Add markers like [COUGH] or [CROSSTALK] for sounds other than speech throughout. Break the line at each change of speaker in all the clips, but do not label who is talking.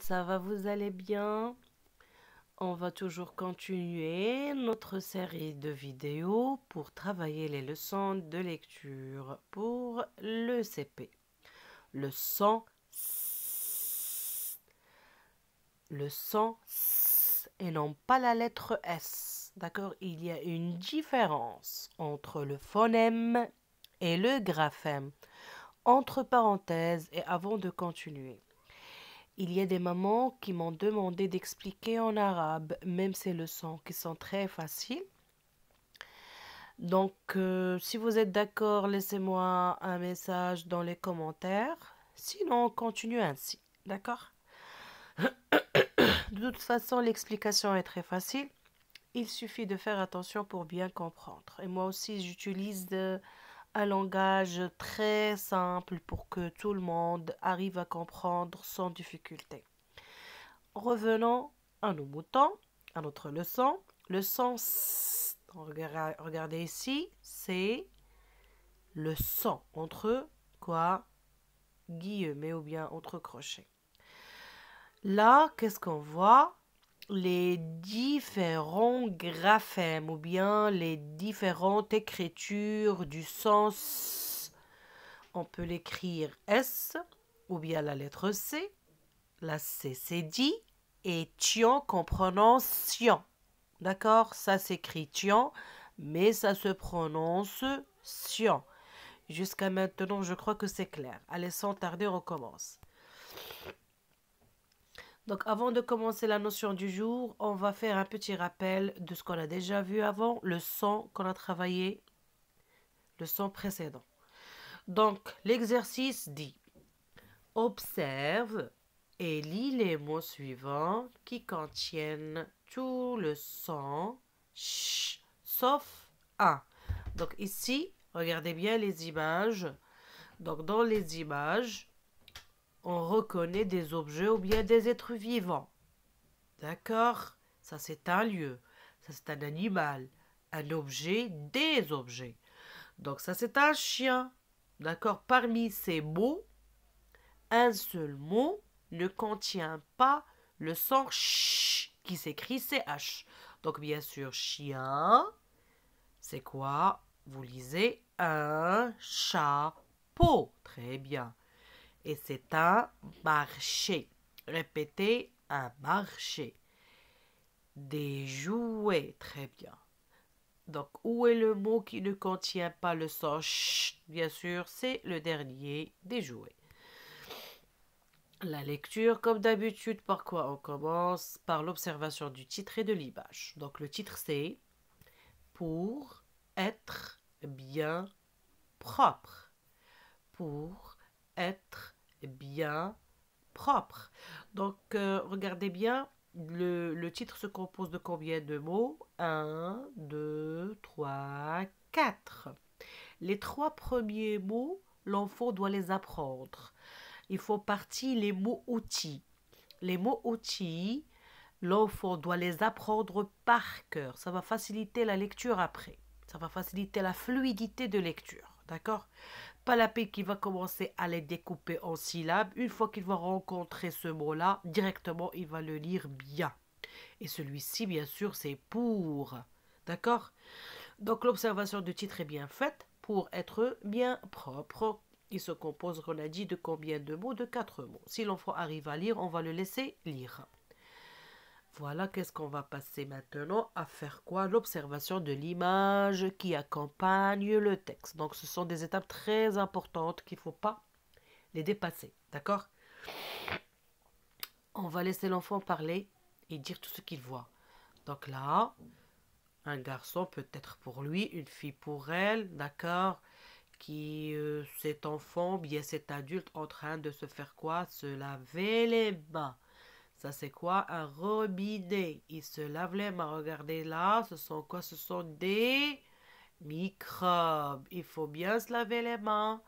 Ça va, vous aller bien On va toujours continuer notre série de vidéos pour travailler les leçons de lecture pour le CP. Le son le son et non pas la lettre S. D'accord Il y a une différence entre le phonème et le graphème. Entre parenthèses et avant de continuer. Il y a des mamans qui m'ont demandé d'expliquer en arabe, même ces leçons qui sont très faciles. Donc, euh, si vous êtes d'accord, laissez-moi un message dans les commentaires. Sinon, on continue ainsi. D'accord [COUGHS] De toute façon, l'explication est très facile. Il suffit de faire attention pour bien comprendre. Et moi aussi, j'utilise... Euh, un langage très simple pour que tout le monde arrive à comprendre sans difficulté. Revenons à nos moutons, à notre leçon. Le sens. regardez ici, c'est le sang entre quoi guillemets ou bien entre crochets. Là, qu'est-ce qu'on voit les différents graphèmes ou bien les différentes écritures du sens. On peut l'écrire S ou bien la lettre C. La C c'est dit et tion qu'on prononce sion. D'accord Ça s'écrit tion, mais ça se prononce sion. Jusqu'à maintenant, je crois que c'est clair. Allez, sans tarder, on commence. Donc avant de commencer la notion du jour, on va faire un petit rappel de ce qu'on a déjà vu avant, le son qu'on a travaillé, le son précédent. Donc l'exercice dit observe et lis les mots suivants qui contiennent tout le son ch sauf un. Donc ici, regardez bien les images. Donc dans les images, on reconnaît des objets ou bien des êtres vivants. D'accord Ça c'est un lieu, ça c'est un animal, un objet, des objets. Donc ça c'est un chien. D'accord Parmi ces mots, un seul mot ne contient pas le son ch qui s'écrit ch. Donc bien sûr, chien, c'est quoi Vous lisez un chapeau. Très bien et c'est un marché. Répétez un marché. Des jouets, très bien. Donc, où est le mot qui ne contient pas le son ch Bien sûr, c'est le dernier des jouets. La lecture, comme d'habitude, par quoi on commence Par l'observation du titre et de l'image. Donc, le titre, c'est Pour être bien propre. Pour être bien propre. Donc, euh, regardez bien, le, le, titre se compose de combien de mots 1, 2, 3, 4. Les trois premiers mots, l'enfant doit les apprendre. Il faut partir les mots outils. Les mots outils, l'enfant doit les apprendre par cœur. Ça va faciliter la lecture après. Ça va faciliter la fluidité de lecture. D'accord Palapé qui va commencer à les découper en syllabes. Une fois qu'il va rencontrer ce mot-là, directement, il va le lire bien. Et celui-ci, bien sûr, c'est pour. D'accord Donc l'observation du titre est bien faite pour être bien propre. Il se compose, on a dit, de combien de mots De quatre mots. Si l'enfant arrive à lire, on va le laisser lire. Voilà, qu'est-ce qu'on va passer maintenant à faire quoi L'observation de l'image qui accompagne le texte. Donc ce sont des étapes très importantes qu'il ne faut pas les dépasser. D'accord On va laisser l'enfant parler et dire tout ce qu'il voit. Donc là, un garçon peut être pour lui, une fille pour elle, d'accord qui euh, cet enfant, bien cet adulte en train de se faire quoi Se laver les mains. Ça c'est quoi un robinet Il se lave les mains. Regardez là, ce sont quoi Ce sont des microbes. Il faut bien se laver les mains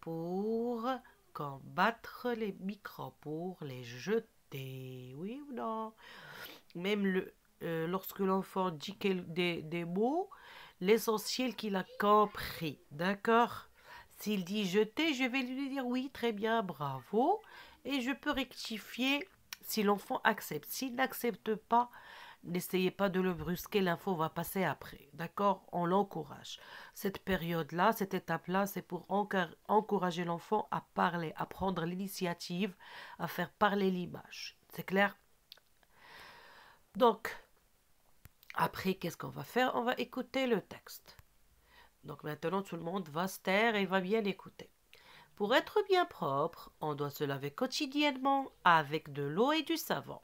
pour combattre les microbes, pour les jeter. Oui ou non Même le, euh, lorsque l'enfant dit des, des mots, l'essentiel qu'il a compris. D'accord S'il dit jeter, je vais lui dire oui, très bien, bravo. Et je peux rectifier si l'enfant accepte. S'il n'accepte pas, n'essayez pas de le brusquer, l'info va passer après. D'accord On l'encourage. Cette période-là, cette étape-là, c'est pour encourager l'enfant à parler, à prendre l'initiative, à faire parler l'image. C'est clair Donc, après, qu'est-ce qu'on va faire On va écouter le texte. Donc maintenant, tout le monde va se taire et va bien écouter. Pour être bien propre, on doit se laver quotidiennement avec de l'eau et du savon.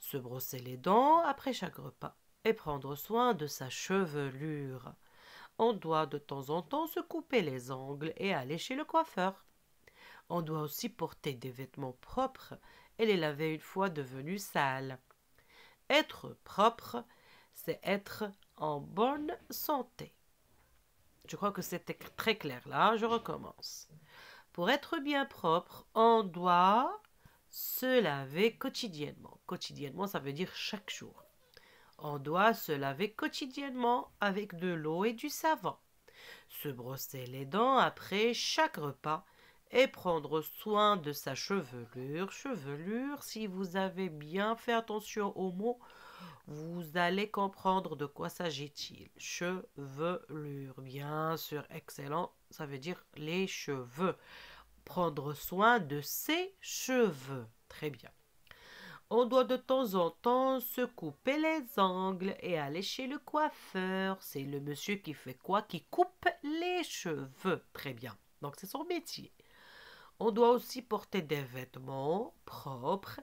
Se brosser les dents après chaque repas et prendre soin de sa chevelure. On doit de temps en temps se couper les ongles et aller chez le coiffeur. On doit aussi porter des vêtements propres et les laver une fois devenus sales. Être propre, c'est être en bonne santé. Je crois que c'était très clair là. Je recommence. Pour être bien propre, on doit se laver quotidiennement. Quotidiennement, ça veut dire chaque jour. On doit se laver quotidiennement avec de l'eau et du savon. Se brosser les dents après chaque repas et prendre soin de sa chevelure. Chevelure, si vous avez bien fait attention aux mots, vous allez comprendre de quoi s'agit-il. Chevelure, bien sûr, excellent. Ça veut dire les cheveux. Prendre soin de ses cheveux. Très bien. On doit de temps en temps se couper les ongles et aller chez le coiffeur. C'est le monsieur qui fait quoi Qui coupe les cheveux. Très bien. Donc c'est son métier. On doit aussi porter des vêtements propres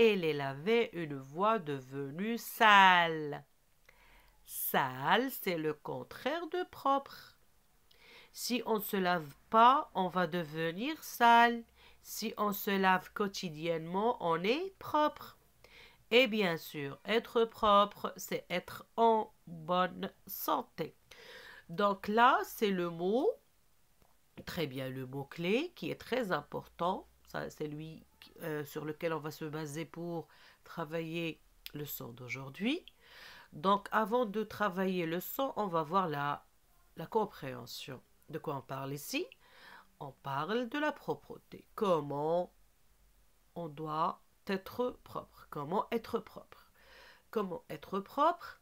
elle, elle avait une voix devenue sale. Sale, c'est le contraire de propre. Si on ne se lave pas, on va devenir sale. Si on se lave quotidiennement, on est propre. Et bien sûr, être propre, c'est être en bonne santé. Donc là, c'est le mot, très bien le mot-clé, qui est très important. Ça, C'est lui euh, sur lequel on va se baser pour travailler le son d'aujourd'hui. Donc avant de travailler le son, on va voir la, la compréhension. De quoi on parle ici On parle de la propreté. Comment on doit être propre Comment être propre Comment être propre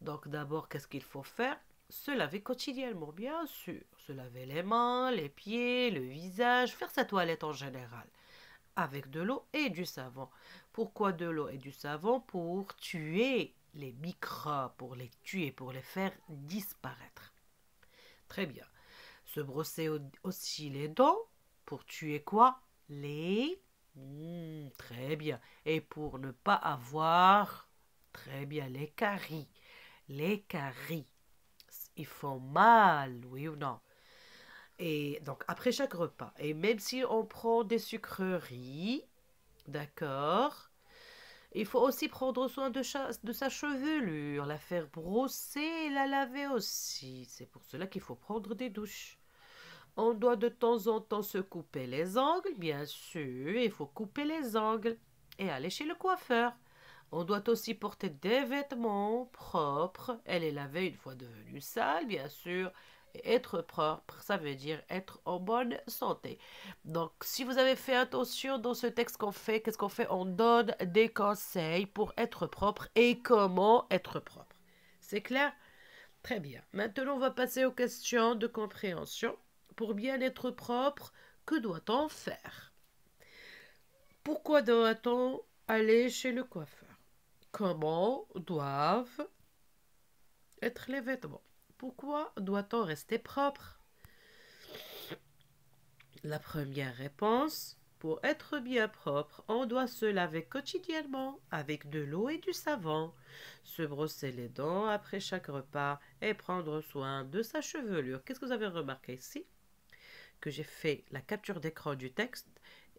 Donc d'abord, qu'est-ce qu'il faut faire se laver quotidiennement, bien sûr. Se laver les mains, les pieds, le visage, faire sa toilette en général avec de l'eau et du savon. Pourquoi de l'eau et du savon Pour tuer les microbes, pour les tuer, pour les faire disparaître. Très bien. Se brosser aussi les dents pour tuer quoi Les... Hmm, très bien. Et pour ne pas avoir... Très bien, les caries. Les caries. Ils font mal, oui ou non et donc, après chaque repas, et même si on prend des sucreries, d'accord, il faut aussi prendre soin de, de, sa chevelure, la faire brosser et la laver aussi. C'est pour cela qu'il faut prendre des douches. On doit de temps en temps se couper les ongles, bien sûr, il faut couper les ongles et aller chez le coiffeur. On doit aussi porter des vêtements propres Elle est lavée une fois devenue sale, bien sûr, être propre, ça veut dire être en bonne santé. Donc, si vous avez fait attention dans ce texte qu'on fait, qu'est-ce qu'on fait On donne des conseils pour être propre et comment être propre. C'est clair Très bien. Maintenant, on va passer aux questions de compréhension. Pour bien être propre, que doit-on faire Pourquoi doit-on aller chez le coiffeur Comment doivent être les vêtements pourquoi doit-on rester propre La première réponse, pour être bien propre, on doit se laver quotidiennement avec de l'eau et du savon, se brosser les dents après chaque repas et prendre soin de sa chevelure. Qu'est-ce que vous avez remarqué ici Que j'ai fait la capture d'écran du texte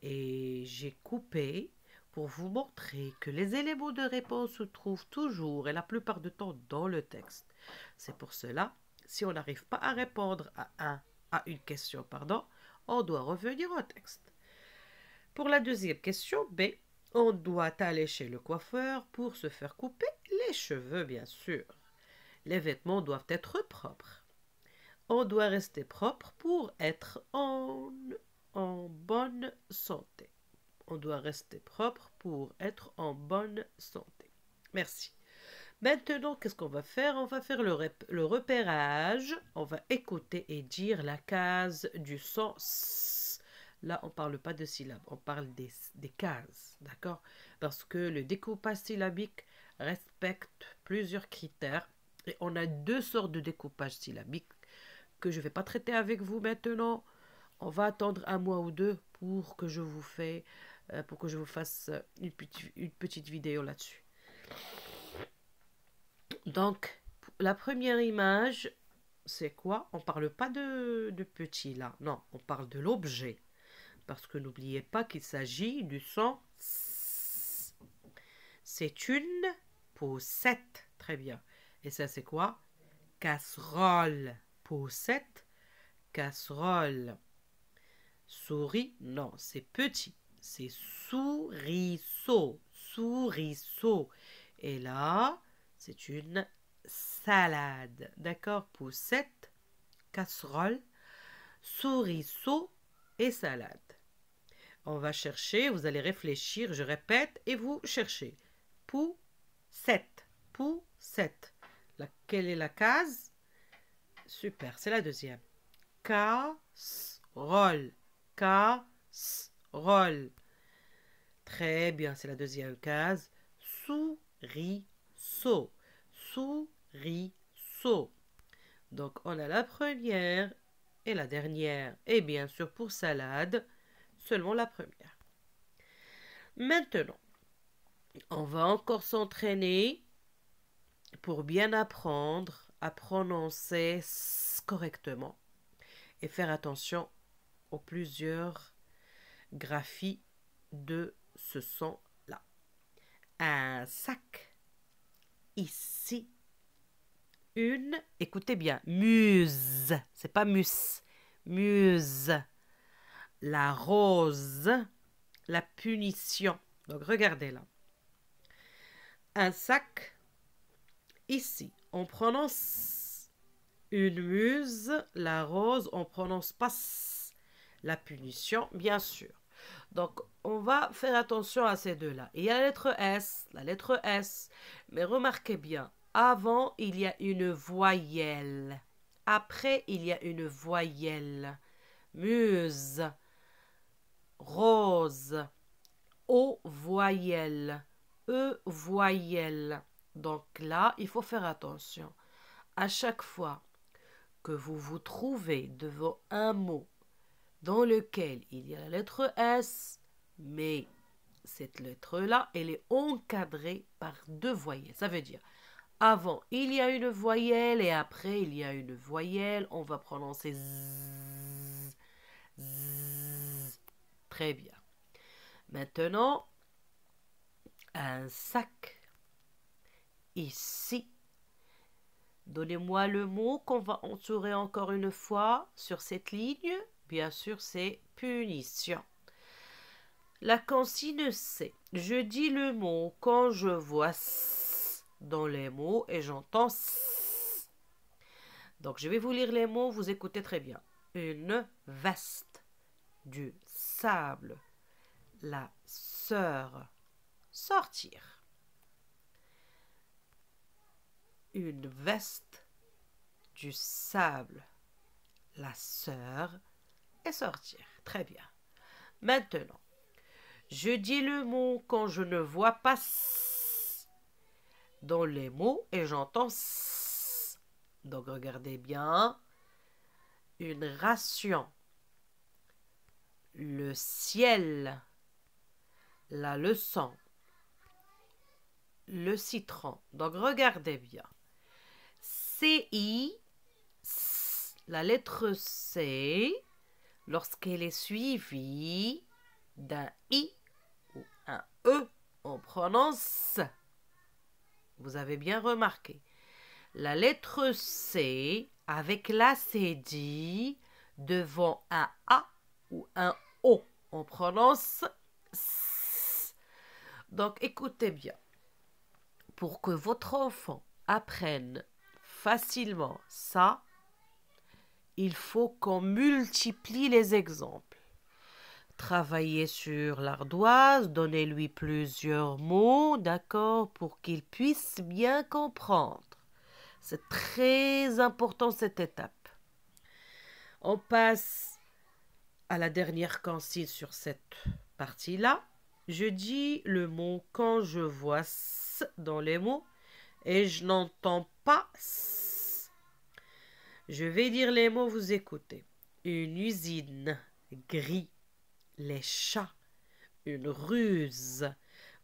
et j'ai coupé pour vous montrer que les éléments de réponse se trouvent toujours et la plupart du temps dans le texte. C'est pour cela, si on n'arrive pas à répondre à, à une question, pardon, on doit revenir au texte. Pour la deuxième question, B, on doit aller chez le coiffeur pour se faire couper les cheveux, bien sûr. Les vêtements doivent être propres. On doit rester propre pour être en bonne santé. On doit rester propre pour être en bonne santé. Merci. Maintenant, qu'est-ce qu'on va faire On va faire le, repérage. On va écouter et dire la case du sens. Là, on ne parle pas de syllabes, on parle des, cases, d'accord Parce que le découpage syllabique respecte plusieurs critères. Et on a deux sortes de découpage syllabique que je ne vais pas traiter avec vous maintenant. On va attendre un mois ou deux pour que je vous, fais, euh, pour que je vous fasse une petite vidéo là-dessus. Donc, la première image, c'est quoi On parle pas de, de, petit là, non, on parle de l'objet. Parce que n'oubliez pas qu'il s'agit du son C'est une poussette. Très bien. Et ça, c'est quoi Casserole. Poussette, casserole. Souris, non, c'est petit. C'est sourisso. Sourisso. Et là, c'est une salade. D'accord Pour cette casserole, sourisso et salade. On va chercher, vous allez réfléchir, je répète, et vous cherchez. Pour 7. Pour quelle est la case Super, c'est la deuxième. Casserole. Casserole. Très bien, c'est la deuxième case. Souris so. Donc on a la première et la dernière. Et bien sûr pour salade, seulement la première. Maintenant, on va encore s'entraîner pour bien apprendre à prononcer correctement et faire attention aux plusieurs graphies de ce son-là. Un sac ici une, écoutez bien, muse, c'est pas mus, muse, la rose, la punition. Donc regardez là. Un sac, ici, on prononce une muse, la rose, on prononce pas la punition, bien sûr. Donc, on va faire attention à ces deux-là. Il y a la lettre S, la lettre S. Mais remarquez bien, avant, il y a une voyelle. Après, il y a une voyelle. Muse, rose, O voyelle, E voyelle. Donc là, il faut faire attention. À chaque fois que vous vous trouvez devant un mot dans lequel il y a la lettre S, mais cette lettre-là, elle est encadrée par deux voyelles. Ça veut dire, avant, il y a une voyelle et après, il y a une voyelle. On va prononcer Z. très bien. Maintenant, un sac. Ici. Donnez-moi le mot qu'on va entourer encore une fois sur cette ligne. Bien sûr, c'est punition. La consigne, c'est je dis le mot quand je vois s dans les mots et j'entends s. Donc, je vais vous lire les mots, vous écoutez très bien. Une veste, du sable, la sœur, sortir. Une veste, du sable, la sœur, et sortir. Très bien. Maintenant, je dis le mot quand je ne vois pas dans les mots et j'entends Donc regardez bien. Une ration. Le ciel. La leçon. Le citron. Donc regardez bien. C-I. La lettre C Lorsqu'elle est suivie d'un i ou un e, on prononce. Vous avez bien remarqué. La lettre C avec la dit devant un a ou un o, on prononce s. Donc écoutez bien. Pour que votre enfant apprenne facilement ça, il faut qu'on multiplie les exemples. Travaillez sur l'ardoise, donnez-lui plusieurs mots, d'accord, pour qu'il puisse bien comprendre. C'est très important cette étape. On passe à la dernière consigne sur cette partie-là. Je dis le mot quand je vois s dans les mots et je n'entends pas s. Je vais dire les mots, vous écoutez. Une usine, gris, les chats, une ruse.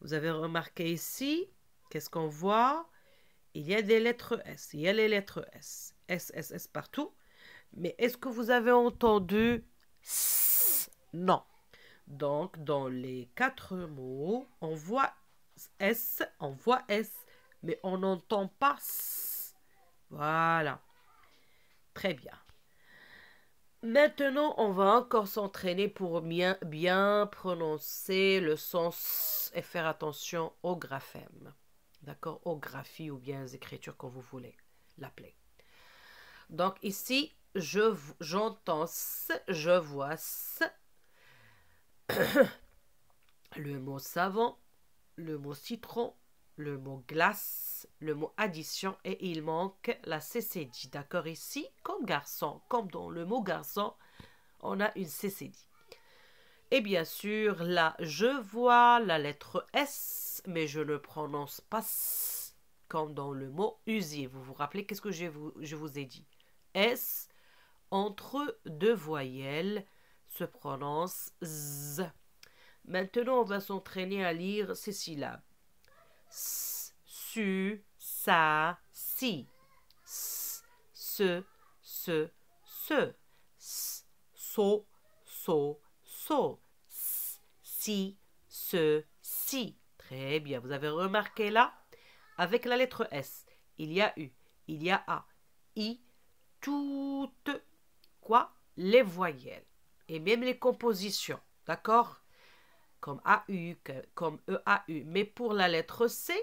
Vous avez remarqué ici, qu'est-ce qu'on voit Il y a des lettres S, il y a les lettres S, S, S, S partout. Mais est-ce que vous avez entendu S Non. Donc, dans les quatre mots, on voit S, on voit S, mais on n'entend pas S. Voilà. Très bien. Maintenant, on va encore s'entraîner pour bien, bien prononcer le sens et faire attention au graphème. D'accord Au graphie ou bien aux écritures comme vous voulez l'appeler. Donc ici, je, j'entends je vois ce [COUGHS] le mot savon, le mot citron, le mot glace, le mot addition et il manque la CCD. D'accord Ici, comme garçon, comme dans le mot garçon, on a une CCD. Et bien sûr, là, je vois la lettre S, mais je ne prononce pas S, comme dans le mot usier. Vous vous rappelez qu'est-ce que je vous, je vous ai dit S, entre deux voyelles, se prononce Z. Maintenant, on va s'entraîner à lire ces syllabes. S, su, sa, si. S, SE, ce, ce. S, so, so, so. S, si, SE, si. Très bien, vous avez remarqué là Avec la lettre S, il y a U, il y a A, I, toutes, quoi Les voyelles et même les compositions, d'accord comme AU, comme EAU. Mais pour la lettre C,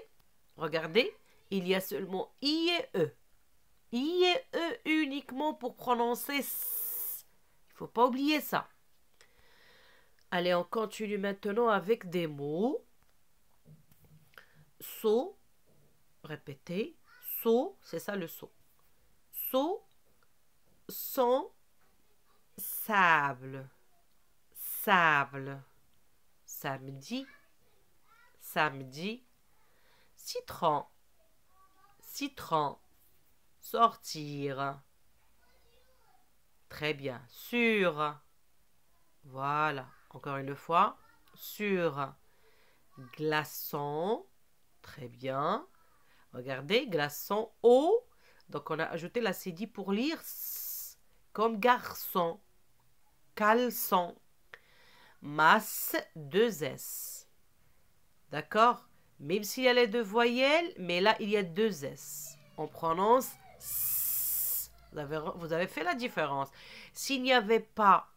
regardez, il y a seulement I et E. I et E uniquement pour prononcer S. Il ne faut pas oublier ça. Allez, on continue maintenant avec des mots. So, répétez. So, c'est ça le saut. So, son, sable. Sable samedi, samedi, citron, citron, sortir. Très bien, sur. Voilà, encore une fois, sur. Glaçon, très bien. Regardez, glaçon, eau. Donc on a ajouté la cédille pour lire comme garçon, caleçon masse, deux S. D'accord Même s'il y a les deux voyelles, mais là, il y a deux S. On prononce Vous avez, fait la différence. S'il n'y avait pas,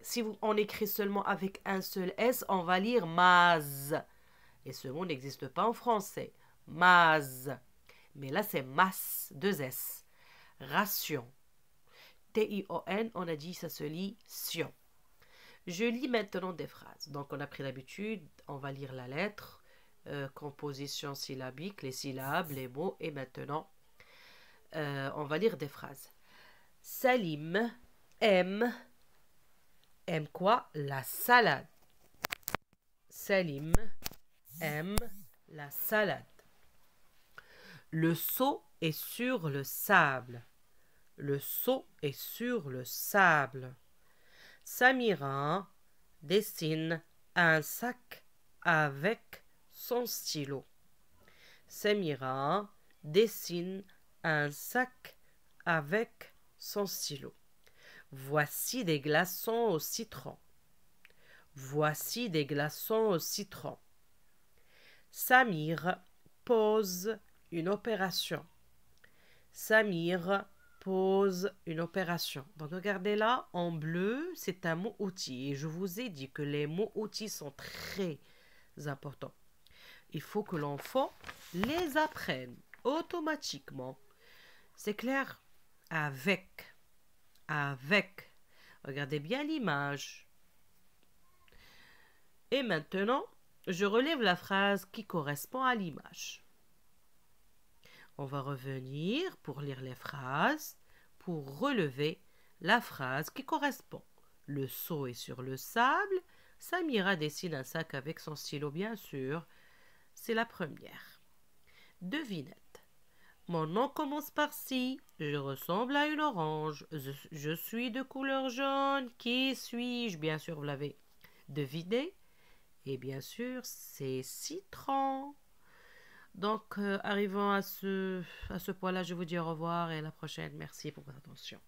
si on écrit seulement avec un seul S, on va lire maz. Et ce mot n'existe pas en français. Maz. Mais là, c'est masse, deux S. Ration. T-I-O-N, on a dit ça se lit sion. Je lis maintenant des phrases. Donc, on a pris l'habitude, on va lire la lettre, euh, composition syllabique, les syllabes, les mots. Et maintenant, euh, on va lire des phrases. Salim aime, aime quoi La salade. Salim aime la salade. Le seau est sur le sable. Le seau est sur le sable. Samira dessine un sac avec son stylo. Samira dessine un sac avec son stylo. Voici des glaçons au citron. Voici des glaçons au citron. Samir pose une opération. Samir Pose une opération. Donc regardez là, en bleu, c'est un mot outil. Et je vous ai dit que les mots outils sont très importants. Il faut que l'enfant les apprenne automatiquement. C'est clair Avec. Avec. Regardez bien l'image. Et maintenant, je relève la phrase qui correspond à l'image. On va revenir pour lire les phrases, pour relever la phrase qui correspond. Le saut est sur le sable. Samira dessine un sac avec son stylo, bien sûr. C'est la première. Devinette. Mon nom commence par si. Je ressemble à une orange. Je, suis de couleur jaune. Qui suis-je Bien sûr, vous l'avez deviné. Et bien sûr, c'est citron. Donc, euh, arrivant à ce, à ce point-là, je vous dis au revoir et à la prochaine. Merci pour votre attention.